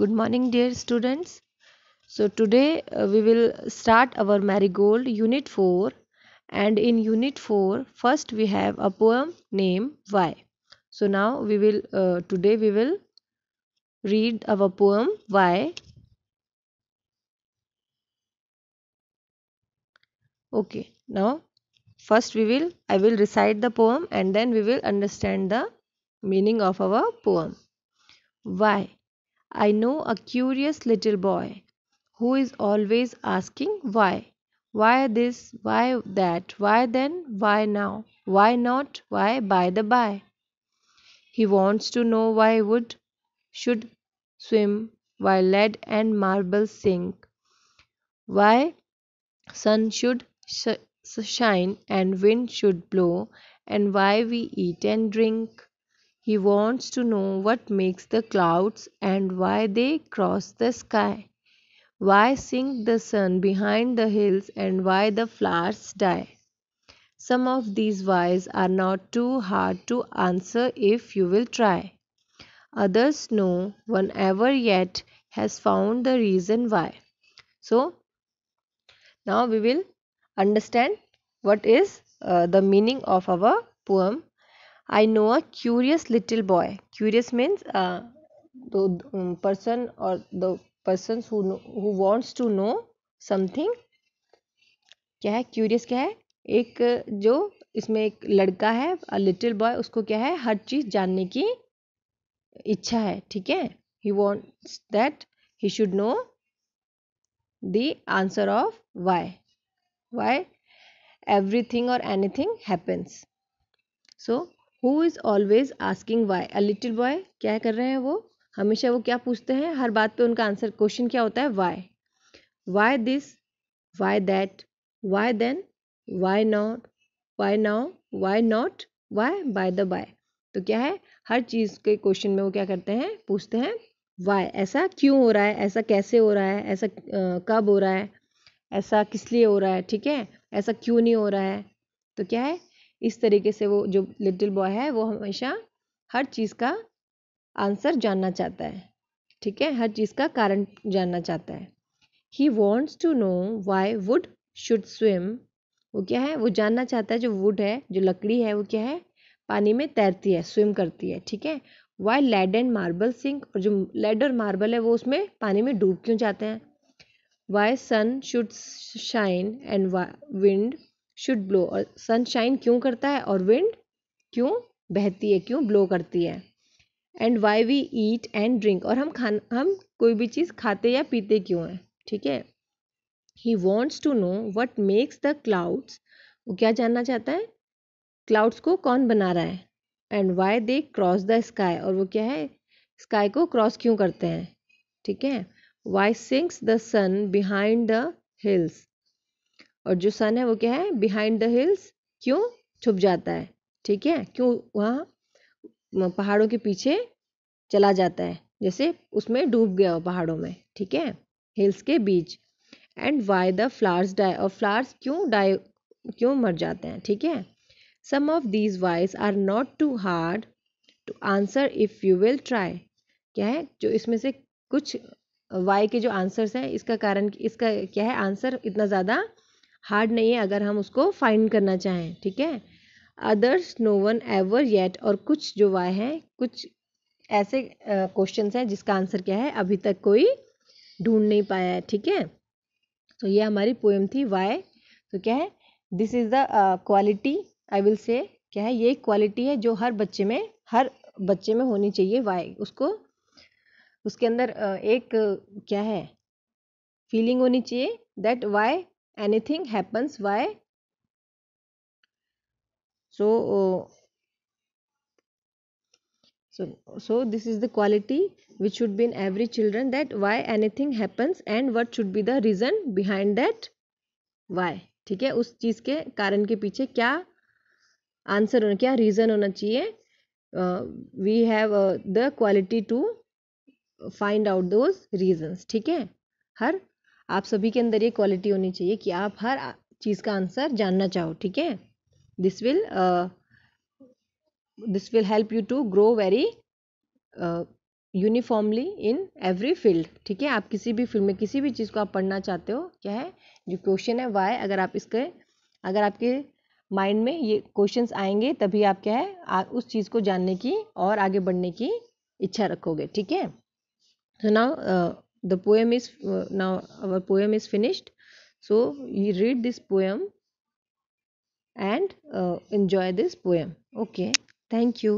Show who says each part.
Speaker 1: good morning dear students so today uh, we will start our marigold unit 4 and in unit 4 first we have a poem name why so now we will uh, today we will read our poem why okay now first we will i will recite the poem and then we will understand the meaning of our poem why I know a curious little boy who is always asking why. Why this, why that, why then, why now, why not, why by the by. He wants to know why wood should swim, why lead and marble sink, why sun should sh- shine and wind should blow, and why we eat and drink. He wants to know what makes the clouds and why they cross the sky, why sink the sun behind the hills, and why the flowers die. Some of these whys are not too hard to answer if you will try. Others no one ever yet has found the reason why. So, now we will understand what is uh, the meaning of our poem I know a curious little boy curious means the person और the person who wants to know something क्या है curious क्या है एक जो इसमें एक लड़का है अ लिटिल बॉय उसको क्या है हर चीज़ जानने की इच्छा है ठीक है he wants that he should know the answer of why why everything और anything happens so who is always asking why a little boy क्या कर रहे हैं वो हमेशा वो क्या पूछते हैं हर बात पे उनका आंसर क्वेश्चन क्या होता है why why this why that why then why not why now why not why by the by तो क्या है हर चीज़ के क्वेश्चन में वो क्या करते हैं पूछते हैं वाई ऐसा क्यों हो रहा है ऐसा कैसे हो रहा है ऐसा कब हो रहा है ऐसा किस लिए हो रहा है ठीक है ऐसा क्यों नहीं हो रहा है तो क्या है इस तरीके से वो जो लिटिल बॉय है वो हमेशा हर चीज़ का आंसर जानना चाहता है ठीक है हर चीज़ का कारण जानना चाहता है he wants to know why wood should swim वो क्या है वो जानना चाहता है जो वुड है जो लकड़ी है वो क्या है पानी में तैरती है स्विम करती है ठीक है why lead and marble sink और जो लेड और मार्बल है वो उसमें पानी में डूब क्यों जाते हैं why sun should shine and wind should blow और सन शाइन क्यों करता है और विंड क्यों बहती है क्यों ब्लो करती है and why we eat and drink और हम खान हम कोई भी चीज़ खाते या पीते क्यों हैं ठीक है he wants to know what makes the clouds वो क्या जानना चाहता है क्लाउड्स को कौन बना रहा है and why they cross the sky और वो क्या है स्काई को क्रॉस क्यों करते हैं ठीक है why sinks the sun behind the hills और जो सन है वो क्या है बिहाइंड द हिल्स क्यों छुप जाता है ठीक है क्यों वहाँ पहाड़ों के पीछे चला जाता है जैसे उसमें डूब गया हो पहाड़ों में ठीक है हिल्स के बीच and why the flowers die और फ्लावर्स क्यों डाई क्यों मर जाते हैं ठीक है some of these whys are not too hard to answer if you will try क्या है जो इसमें से कुछ वाई के जो आंसर्स हैं इसका कारण इसका क्या है आंसर इतना ज़्यादा हार्ड नहीं है अगर हम उसको फाइंड करना चाहें ठीक है others no one ever yet और कुछ जो वाय हैं कुछ ऐसे क्वेश्चन हैं जिसका आंसर क्या है अभी तक कोई ढूंढ नहीं पाया है ठीक है तो ये हमारी पोएम थी वाई तो क्या है this is the quality I will say क्या है ये क्वालिटी है जो हर बच्चे में हर बच्चे में होनी चाहिए वाई उसको उसके अंदर एक क्या है फीलिंग होनी चाहिए that why anything happens why so so so this is the quality which should be in every children that why anything happens and what should be the reason behind that why ठीक है उस चीज़ के कारण के पीछे क्या answer होना क्या रीज़न होना चाहिए we have the quality to find out those reasons ठीक है हर आप सभी के अंदर ये क्वालिटी होनी चाहिए कि आप हर चीज़ का आंसर जानना चाहो ठीक है this will this will help you to grow very uniformly in every field ठीक है आप किसी भी फील्ड में किसी भी चीज़ को आप पढ़ना चाहते हो क्या है जो क्वेश्चन है वाई अगर आप इसके अगर आपके माइंड में ये क्वेश्चंस आएंगे तभी आप क्या है आ, उस चीज़ को जानने की और आगे बढ़ने की इच्छा रखोगे ठीक है so now the poem is uh, now our poem is finished so you read this poem and uh, enjoy this poem okay thank you